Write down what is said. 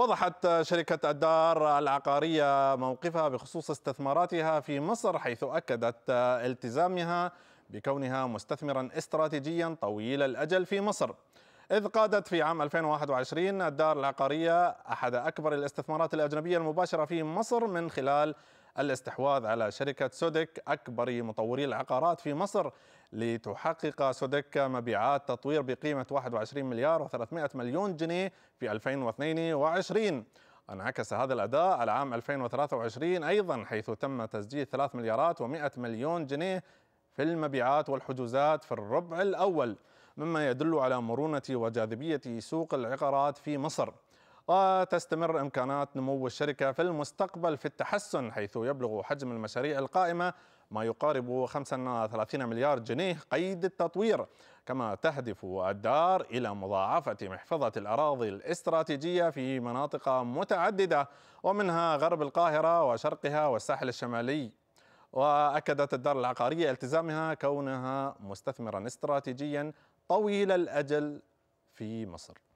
وضحت شركة الدار العقارية موقفها بخصوص استثماراتها في مصر حيث أكدت التزامها بكونها مستثمرا استراتيجيا طويل الأجل في مصر إذ قادت في عام 2021 الدار العقارية أحد أكبر الاستثمارات الأجنبية المباشرة في مصر من خلال الاستحواذ على شركة سودك أكبر مطوري العقارات في مصر لتحقق سودك مبيعات تطوير بقيمة 21 مليار و300 مليون جنيه في 2022 انعكس هذا الأداء على عام 2023 أيضا حيث تم تسجيل 3 مليارات و100 مليون جنيه في المبيعات والحجوزات في الربع الأول مما يدل على مرونة وجاذبية سوق العقارات في مصر وتستمر إمكانات نمو الشركة في المستقبل في التحسن حيث يبلغ حجم المشاريع القائمة ما يقارب 35 مليار جنيه قيد التطوير كما تهدف الدار إلى مضاعفة محفظة الأراضي الاستراتيجية في مناطق متعددة ومنها غرب القاهرة وشرقها والساحل الشمالي وأكدت الدار العقارية التزامها كونها مستثمرا استراتيجيا طويل الأجل في مصر